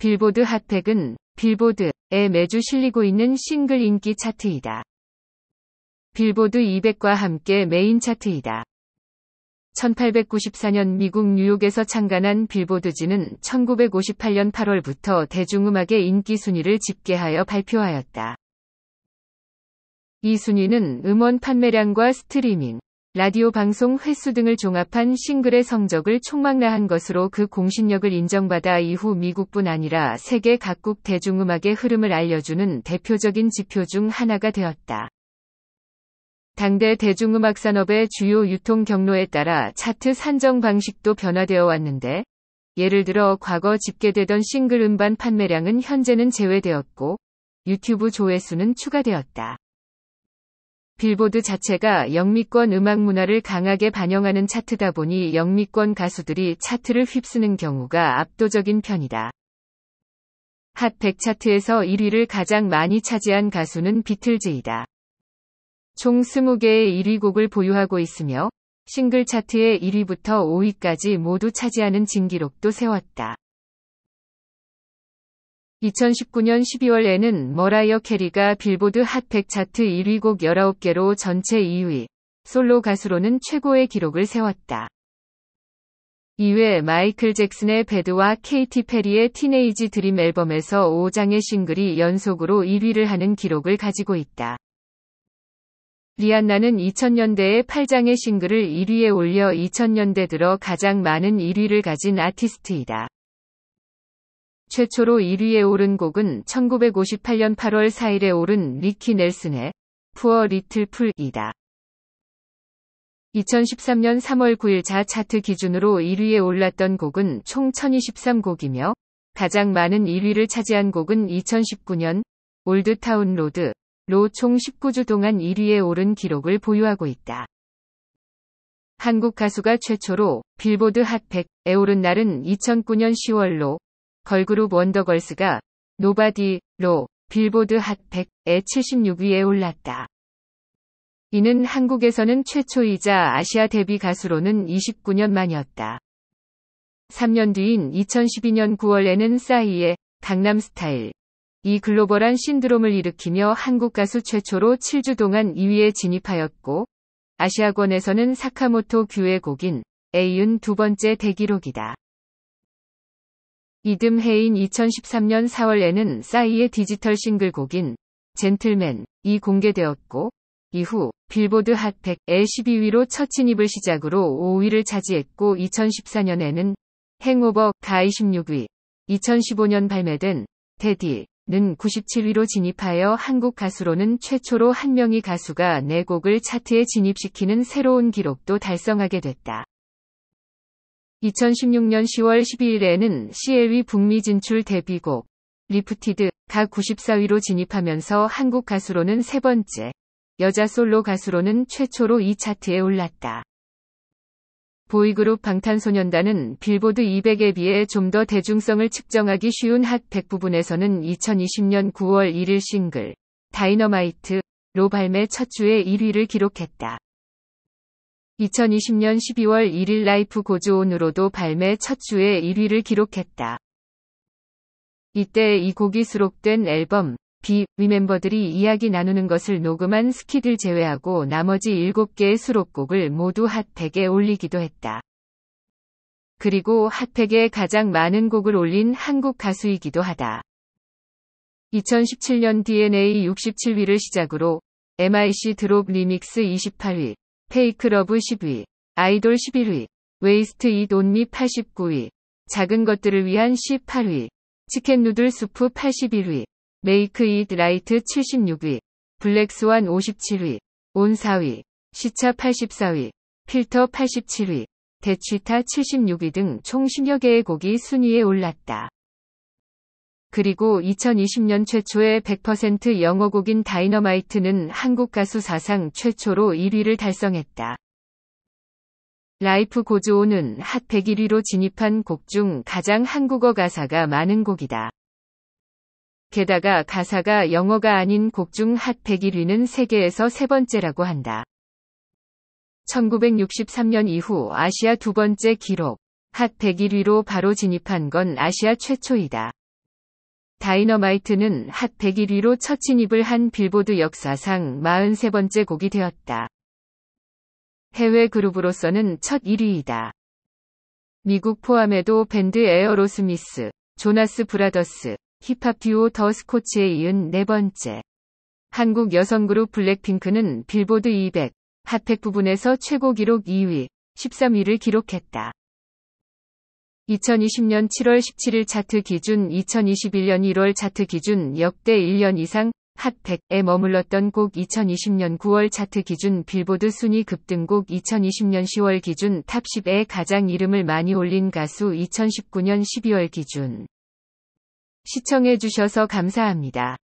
빌보드 핫팩은 빌보드에 매주 실리고 있는 싱글 인기 차트이다. 빌보드 200과 함께 메인 차트이다. 1894년 미국 뉴욕에서 창간한 빌보드지는 1958년 8월부터 대중음악의 인기 순위를 집계하여 발표하였다. 이 순위는 음원 판매량과 스트리밍, 라디오 방송 횟수 등을 종합한 싱글의 성적을 총망라한 것으로 그 공신력을 인정받아 이후 미국뿐 아니라 세계 각국 대중음악의 흐름을 알려주는 대표적인 지표 중 하나가 되었다. 당대 대중음악 산업의 주요 유통 경로에 따라 차트 산정 방식도 변화되어 왔는데, 예를 들어 과거 집계되던 싱글 음반 판매량은 현재는 제외되었고, 유튜브 조회수는 추가되었다. 빌보드 자체가 영미권 음악 문화를 강하게 반영하는 차트다 보니 영미권 가수들이 차트를 휩쓰는 경우가 압도적인 편이다. 핫 100 차트에서 1위를 가장 많이 차지한 가수는 비틀즈이다. 총 20개의 1위 곡을 보유하고 있으며 싱글 차트의 1위부터 5위까지 모두 차지하는 진기록도 세웠다. 2019년 12월에는 머라이어 캐리가 빌보드 핫팩 차트 1위 곡 19개로 전체 2위, 솔로 가수로는 최고의 기록을 세웠다. 이외 마이클 잭슨의 배드와 케이티 페리의 티네이지 드림 앨범에서 5장의 싱글이 연속으로 1위를 하는 기록을 가지고 있다. 리안나는 2000년대에 8장의 싱글을 1위에 올려 2000년대 들어 가장 많은 1위를 가진 아티스트이다. 최초로 1위에 오른 곡은 1958년 8월 4일에 오른 리키 넬슨의 푸어 리틀 풀이다. 2013년 3월 9일자 차트 기준으로 1위에 올랐던 곡은 총 1023곡이며 가장 많은 1위를 차지한 곡은 2019년 올드타운 로드 로총 19주 동안 1위에 오른 기록을 보유하고 있다. 한국 가수가 최초로 빌보드 핫 100에 오른 날은 2009년 10월로 걸그룹 원더걸스가 노바디로 빌보드 핫100에 76위에 올랐다. 이는 한국에서는 최초이자 아시아 데뷔 가수로는 29년 만이었다. 3년 뒤인 2012년 9월에는 싸이의 강남스타일 이 글로벌한 신드롬을 일으키며 한국 가수 최초로 7주 동안 2위에 진입하였고 아시아권에서는 사카모토 규의 곡인 에이은 두 번째 대기록이다. 이듬해인 2013년 4월에는 싸이의 디지털 싱글곡인 젠틀맨이 공개되었고 이후 빌보드 핫 100에 12위로 첫 진입을 시작으로 5위를 차지했고 2014년에는 행오버가 26위, 2015년 발매된 테디는 97위로 진입하여 한국 가수로는 최초로 한 명의 가수가 4 곡을 차트에 진입시키는 새로운 기록도 달성하게 됐다. 2016년 10월 12일에는 c l v 북미 진출 데뷔곡 리프티드 가 94위로 진입하면서 한국 가수로는 세 번째, 여자 솔로 가수로는 최초로 이 차트에 올랐다. 보이그룹 방탄소년단은 빌보드 200에 비해 좀 더 대중성을 측정하기 쉬운 핫 100 부분에서는 2020년 9월 1일 싱글 다이너마이트로 발매 첫 주에 1위를 기록했다. 2020년 12월 1일 라이프 고조온으로도 발매 첫 주에 1위를 기록했다. 이때 이 곡이 수록된 앨범 비 위멤버들이 이야기 나누는 것을 녹음한 스키들 제외하고 나머지 7개의 수록곡을 모두 핫팩에 올리기도 했다. 그리고 핫팩에 가장 많은 곡을 올린 한국 가수이기도 하다. 2017년 DNA 67위를 시작으로 MIC 드롭 리믹스 28위, 페이크러브 10위, 아이돌 11위, 웨이스트 잇온리 89위, 작은 것들을 위한 18위, 치킨 누들 수프 81위, 메이크 잇 라이트 76위, 블랙스완 57위, 온 4위, 시차 84위, 필터 87위, 대취타 76위 등 총 10여 개의 곡이 순위에 올랐다. 그리고 2020년 최초의 100% 영어곡인 다이너마이트는 한국 가수 사상 최초로 1위를 달성했다. 라이프 고조온은핫 101위로 진입한 곡 중 가장 한국어 가사가 많은 곡이다. 게다가 가사가 영어가 아닌 곡 중 핫 101위는 세계에서 세 번째라고 한다. 1963년 이후 아시아 두 번째 기록, 핫 101위로 바로 진입한 건 아시아 최초이다. 다이너마이트는 핫 101위로 첫 진입을 한 빌보드 역사상 43번째 곡이 되었다. 해외 그룹으로서는 첫 1위이다. 미국 포함에도 밴드 에어로스미스, 조나스 브라더스, 힙합 듀오 더 스코치에 이은 네 번째. 한국 여성 그룹 블랙핑크는 빌보드 200, 핫팩 부분에서 최고 기록 2위, 13위를 기록했다. 2020년 7월 17일 차트 기준 2021년 1월 차트 기준 역대 1년 이상 핫 100에 머물렀던 곡 2020년 9월 차트 기준 빌보드 순위 급등곡 2020년 10월 기준 탑 10에 가장 이름을 많이 올린 가수 2019년 12월 기준 시청해주셔서 감사합니다.